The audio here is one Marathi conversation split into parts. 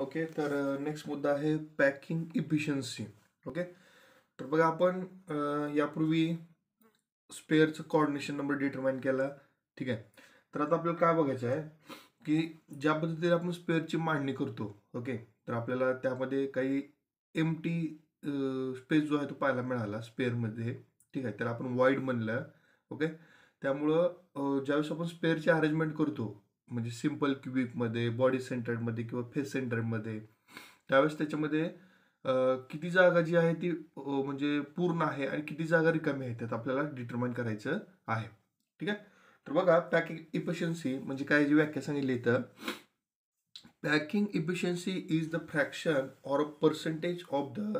ओके तर नेक्स्ट मुद्दा आहे पॅकिंग इफिशियन्सी ओके तर बघा आपण यापूर्वी स्पेअरचं कॉर्डिनेशन नंबर डिटर्माइन केला ठीक आहे तर आता आपल्याला काय बघायचं आहे की ज्या पद्धतीने आपण स्पेअरची मांडणी करतो ओके तर आपल्याला त्यामध्ये काही एम टी स्पेस जो आहे तो पाहायला मिळाला स्पेअरमध्ये ठीक आहे त्याला आपण वाईड म्हणलं ओके त्यामुळं ज्यावेळेस आपण स्पेअरची अरेंजमेंट करतो म्हणजे सिम्पल क्युबिकमध्ये बॉडी सेंटरमध्ये किंवा फेस सेंटरमध्ये त्यावेळेस त्याच्यामध्ये किती जागा जी आहे ती म्हणजे पूर्ण आहे आणि किती जागा रिकामी आहे त्यात आपल्याला डिटर्माइन करायचं आहे ठीक आहे तर बघा पॅकिंग इफिशियन्सी म्हणजे काय जी व्याख्या सांगितली तर packing efficiency is the fraction or a percentage of the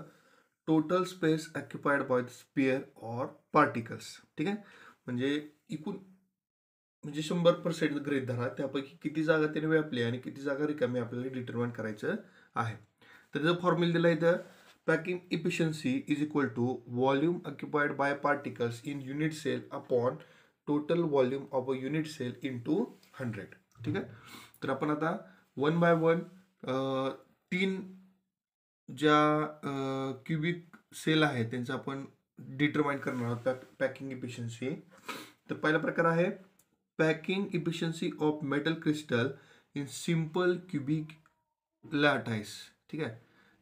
total space occupied by the sphere or particles ठीक आहे म्हणजे एकूण म्हणजे शंभर पर्सेंट गृहित धरा त्यापैकी किती जागा त्याने व्यापली आणि किती जागा रिकामी आपल्याला डिटरमाइन करायचं आहे तर जो फॉर्म्युला दिला इथं packing efficiency is equal to volume occupied by particles in unit cell upon total volume of a unit cell into hundred ठीक आहे तर आपण आता वन बाय वन तीन ज्या क्युबिक सेल आहे त्यांचं आपण डिटरमाइन करणार आहोत पॅकिंग इफिशियन्सी तर पहिला प्रकार आहे packing efficiency of metal crystal in simple cubic lattice ठीक आहे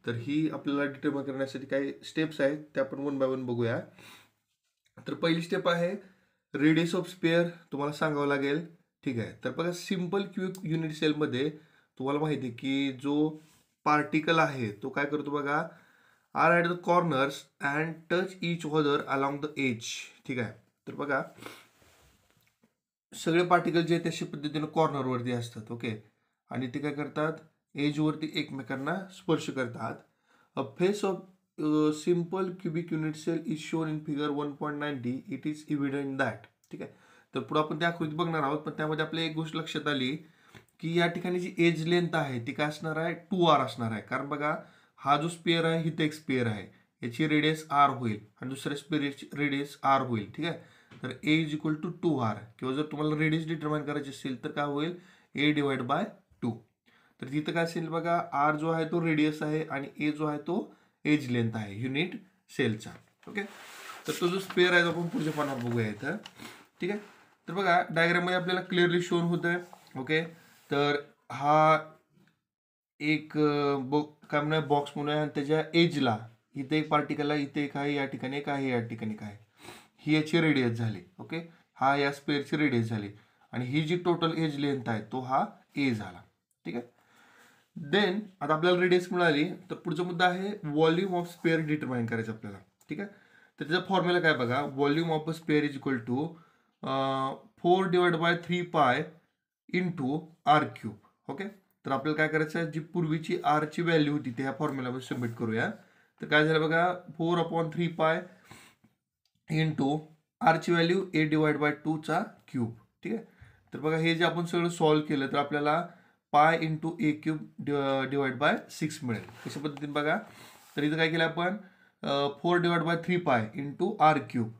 तर ही आपल्याला डिटर्मन करण्यासाठी काही स्टेप्स आहेत त्या आपण वन बाय वन बघूया तर पहिली स्टेप आहे रेडियस ऑफ स्पेअर तुम्हाला सांगावं लागेल ठीक आहे तर बघा सिम्पल क्यूब युनिट सेलमध्ये तुम्हाला माहिती आहे की जो पार्टिकल आहे तो काय करतो बघा are at the corners and touch each other along the edge ठीक आहे तर बघा सगळे पार्टिकल जे आहेत तशा पद्धतीनं कॉर्नरवरती असतात ओके आणि ते काय करतात एजवरती एकमेकांना स्पर्श करतात a face of simple cubic unit cell is shown in figure one point nine D it is evident that ठीक आहे तर पुढे आपण त्या आकृती बघणार आहोत पण त्यामध्ये आपल्या एक गोष्ट लक्षात आली की या ठिकाणी जी एज लेंथ आहे ती काय असणार आहे टू आर असणार आहे कारण बघा हा जो स्पेअर आहे हिथे एक स्पेअर आहे याची रेडियस आर होईल आणि दुसऱ्या स्पेअरची रेडियस आर होईल ठीक आहे तर a is equal to two r किंवा जर तुम्हाला रेडियस डिटर्माइन करायची असेल तर काय होईल ए डिवाइड बाय टू तर तिथं काय असेल बघा आर जो आहे तो रेडियस आहे आणि ए जो आहे तो एज लेंथ आहे युनिट सेलचा ओके तर तो जो स्पेअर आहे तो आपण पुढच्या पानात बघूया इथं ठीक आहे तर बघा मध्ये आपल्याला क्लिअरली शोन होत आहे ओके तर हा एक बो काय म्हणूया बॉक्स म्हणूया आणि त्याच्या एजला इथे एक पार्टिकल आहे इथे एक आहे या ठिकाणी एक आहे या ठिकाणी काय ही याची रेडियस झाली ओके हा या स्पेअरची रेडियस झाली आणि ही जी टोटल एज लेंथ आहे तो हा ए झाला ठीक आहे देन आता आपल्याला रेडियस मिळाली तर पुढचा मुद्दा आहे व्हॉल्यूम ऑफ स्पेअर डिटरमाइन करायचं आपल्याला ठीक आहे तर त्याचा फॉर्म्युला काय बघा volume of a sphere is equal to four divide by three pi into r cube okay तर आपल्याला काय करायचं आहे जी पूर्वीची आरची व्हॅल्यू होती ते ह्या फॉर्म्युलामध्ये सबमिट करूया तर काय झालं बघा four upon three pi into आरची व्हॅल्यू ए डिवाइड बाय टूचा क्यूब ठीक आहे तर बघा हे जे आपण सगळं सॉल्व केलं तर आपल्याला पाय इंटू ए क्यूब डि डिवाइड बाय सिक्स मिळेल कशा पद्धतीने बघा तर इथं काय केलं आपण four divide by three pi into r cube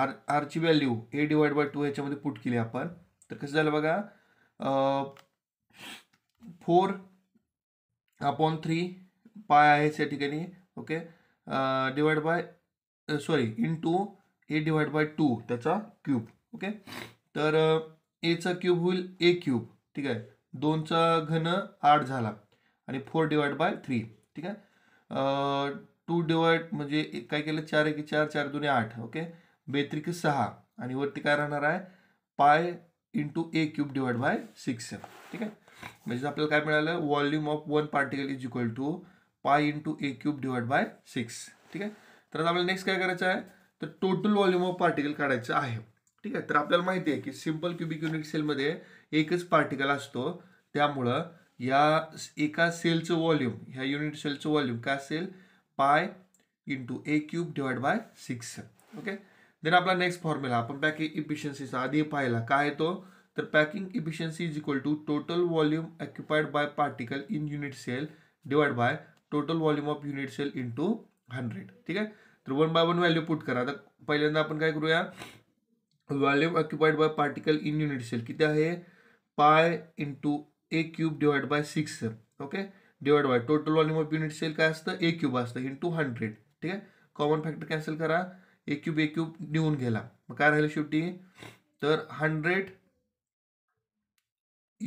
r आरची value a divide by two ह्याच्यामध्ये पुट केली आपण तर कसं झालं बघा फोर अपॉन थ्री पाय आहे या ठिकाणी okay divide by sorry into a divide by two त्याचा क्यूब ओके तर एचा क्यूब होईल ए क्यूब ठीक आहे दोनचा घन आठ झाला आणि फोर डिवाइड बाय थ्री ठीक आहे टू डिवाइड म्हणजे काय केलं चार एक चार चार दोन्ही आठ ओके बेत्रिक सहा आणि वरती काय राहणार आहे pi into a cube divide by six ठीक आहे म्हणजे आपल्याला काय मिळालं volume of one particle is equal to pi into a cube divide by six ठीक आहे तर आता आपल्याला नेक्स्ट काय करायचं आहे तर टोटल व्हॉल्यूम ऑफ पार्टिकल काढायचं आहे ठीक आहे तर आपल्याला माहिती आहे की सिम्पल क्युबिक युनिट सेलमध्ये एकच पार्टिकल असतो त्यामुळं या एका सेलचं व्हॉल्यूम ह्या युनिट सेलचं व्हॉल्यूम काय असेल pi into a cube divide by six okay then आपला नेक्स्ट फॉर्म्युला आपण पॅकिंग इफिशियन्सीचा आधी पाहिला काय येतो तर packing efficiency is equal to total volume occupied by particle in unit cell divide by total volume of unit cell into hundred ठीक आहे तर one by one value put करा आता पहिल्यांदा आपण काय करूया value occupied by particle in unit cell किती आहे pi into a cube divide by six okay divide by total volume of unit cell काय असतं ए क्यूब असतं इंटू हंड्रेड ठीक आहे कॉमन फॅक्टर कॅन्सल करा ए क्यूब ए क्यूब निवून घ्या मग काय राहिलं शेवटी तर हंड्रेड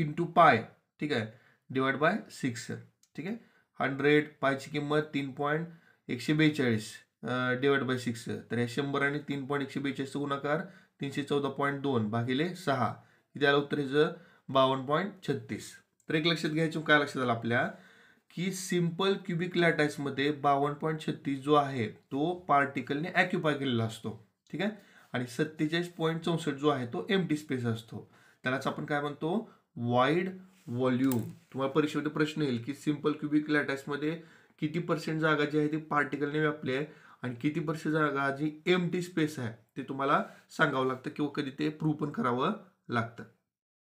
इंटू पाय ठीक आहे डिवाइड बाय सिक्स ठीक आहे हंड्रेड पायची किंमत तीन पॉईंट एकशे बेचाळीस डिवाइड बाय सिक्स तर हे शंभर आणि तीन पॉईंट एकशे बेचाळीसचा गुणाकार तीनशे चौदा पॉईंट दोन भागिले सहा इथे आलं उत्तर ह्याचं बावन्न पॉईंट छत्तीस तर एक लक्षात घ्यायचं काय लक्षात आलं आपल्या की सिंपल क्युबिक लॅटाईसमध्ये बावन्न पॉईंट छत्तीस जो आहे तो पार्टिकलने ॲक्युपाय केलेला असतो ठीक आहे आणि सत्तेचाळीस पॉईंट चौसष्ट जो आहे तो एम टी स्पेस असतो त्यालाच आपण काय म्हणतो वाईड व्हॉल्यूम तुम्हाला परीक्षेमध्ये प्रश्न येईल की सिंपल क्युबिक लॅटाईसमध्ये किती पर्सेंट जागा जी आहे ती पार्टिकलने व्यापली आहे आणि किती वर्ष जागा जी एम टी स्पेस आहे ते तुम्हाला सांगावं लागतं किंवा कधी ते प्रूव्ह पण करावं लागतं